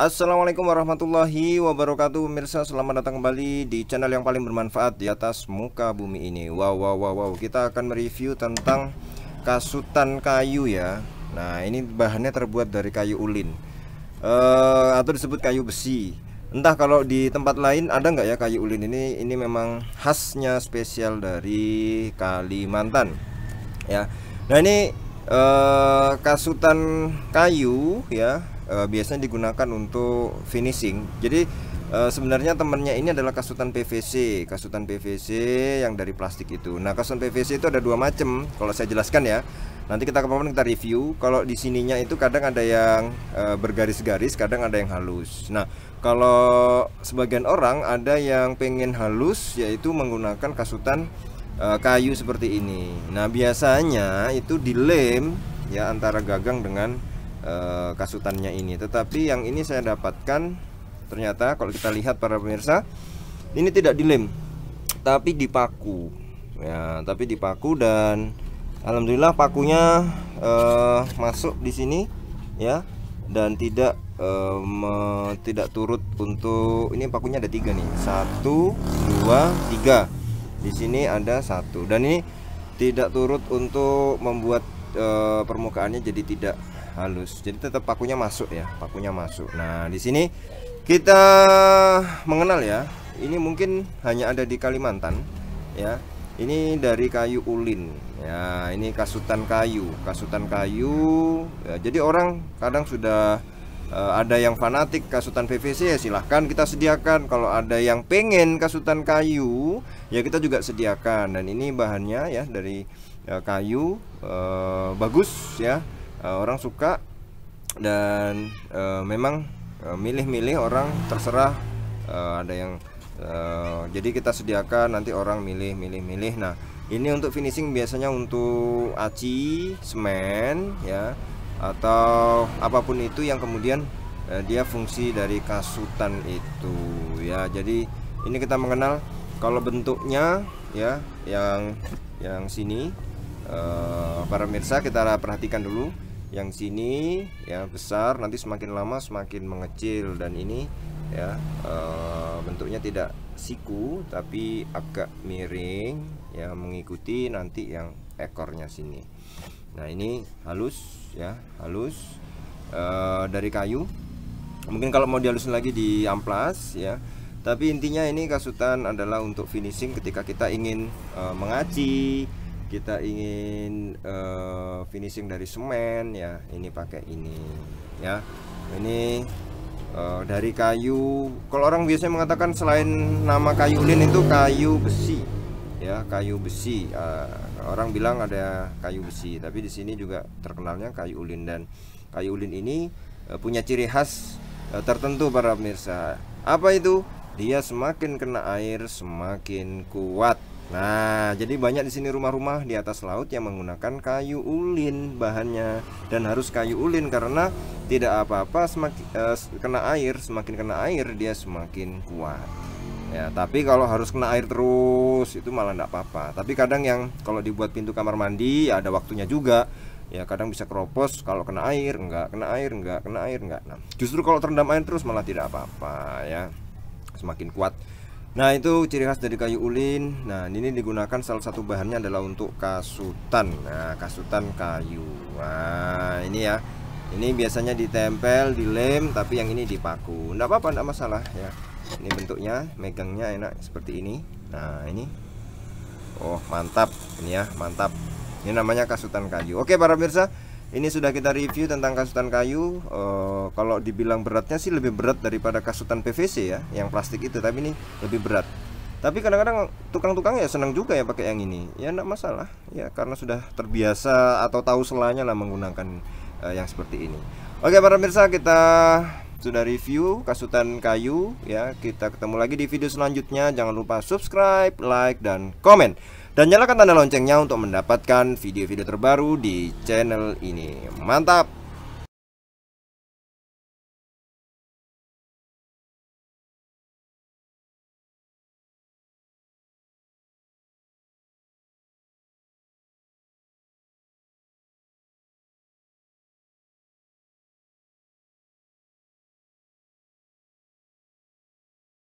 Assalamualaikum warahmatullahi wabarakatuh Pemirsa selamat datang kembali di channel yang paling bermanfaat di atas muka bumi ini Wow wow wow wow kita akan mereview tentang kasutan kayu ya Nah ini bahannya terbuat dari kayu ulin uh, Atau disebut kayu besi Entah kalau di tempat lain ada nggak ya kayu ulin ini Ini memang khasnya spesial dari Kalimantan ya Nah ini uh, kasutan kayu ya uh, biasanya digunakan untuk finishing. Jadi Uh, sebenarnya temennya ini adalah kasutan PVC, kasutan PVC yang dari plastik itu. Nah, kasutan PVC itu ada dua macam. Kalau saya jelaskan ya, nanti kita kemarin kita review. Kalau di sininya itu kadang ada yang uh, bergaris-garis, kadang ada yang halus. Nah, kalau sebagian orang ada yang pengen halus, yaitu menggunakan kasutan uh, kayu seperti ini. Nah, biasanya itu dilem ya antara gagang dengan Eh, kasutannya ini tetapi yang ini saya dapatkan ternyata kalau kita lihat para pemirsa ini tidak dilem tapi dipaku ya tapi dipaku dan alhamdulillah pakunya uh, masuk di sini ya dan tidak um, tidak turut untuk ini pakunya ada tiga nih satu dua tiga di sini ada satu dan ini tidak turut untuk membuat e, permukaannya jadi tidak halus jadi tetap pakunya masuk ya pakunya masuk nah di sini kita mengenal ya ini mungkin hanya ada di Kalimantan ya ini dari kayu ulin ya ini kasutan kayu kasutan kayu ya, jadi orang kadang sudah e, ada yang fanatik kasutan PVC ya silahkan kita sediakan kalau ada yang pengen kasutan kayu ya kita juga sediakan dan ini bahannya ya dari ya, kayu uh, bagus ya uh, orang suka dan uh, memang milih-milih orang terserah ada yang jadi kita sediakan nanti orang milih-milih-milih nah ini untuk finishing biasanya untuk aci semen ya atau apapun itu yang kemudian dia fungsi dari kasutan itu ya jadi ini kita mengenal kalau bentuknya ya yang yang sini uh, para pemirsa kita perhatikan dulu yang sini ya besar nanti semakin lama semakin mengecil dan ini ya uh, bentuknya tidak siku tapi agak miring ya mengikuti nanti yang ekornya sini nah ini halus ya halus uh, dari kayu mungkin kalau mau dihalusin lagi di amplas ya tapi intinya ini kasutan adalah untuk finishing ketika kita ingin uh, mengaci kita ingin uh, finishing dari semen ya ini pakai ini ya ini uh, dari kayu kalau orang biasanya mengatakan selain nama kayu ulin itu kayu besi ya kayu besi uh, orang bilang ada kayu besi tapi di sini juga terkenalnya kayu ulin dan kayu ulin ini uh, punya ciri khas uh, tertentu para pemirsa apa itu dia semakin kena air semakin kuat Nah, jadi banyak di sini rumah-rumah di atas laut yang menggunakan kayu ulin bahannya dan harus kayu ulin karena tidak apa-apa semakin eh, kena air, semakin kena air dia semakin kuat. Ya, tapi kalau harus kena air terus itu malah tidak apa-apa. Tapi kadang yang kalau dibuat pintu kamar mandi ya ada waktunya juga. Ya, kadang bisa keropos kalau kena air, enggak kena air, enggak kena air, enggak. Nah, justru kalau terendam air terus malah tidak apa-apa ya. Semakin kuat Nah itu ciri khas dari kayu ulin Nah ini digunakan salah satu bahannya adalah untuk kasutan Nah kasutan kayu Nah ini ya Ini biasanya ditempel, dilem Tapi yang ini dipaku Nggak apa-apa, nggak masalah ya Ini bentuknya, megangnya enak seperti ini Nah ini Oh mantap Ini ya, mantap Ini namanya kasutan kayu Oke para pemirsa ini sudah kita review tentang kasutan kayu. E, kalau dibilang beratnya sih lebih berat daripada kasutan PVC ya, yang plastik itu. Tapi ini lebih berat. Tapi kadang-kadang tukang-tukang ya senang juga ya pakai yang ini. Ya enggak masalah ya karena sudah terbiasa atau tahu selanya lah menggunakan e, yang seperti ini. Oke para pemirsa kita sudah review kasutan kayu ya. Kita ketemu lagi di video selanjutnya. Jangan lupa subscribe, like dan komen dan nyalakan tanda loncengnya untuk mendapatkan video-video terbaru di channel ini. Mantap!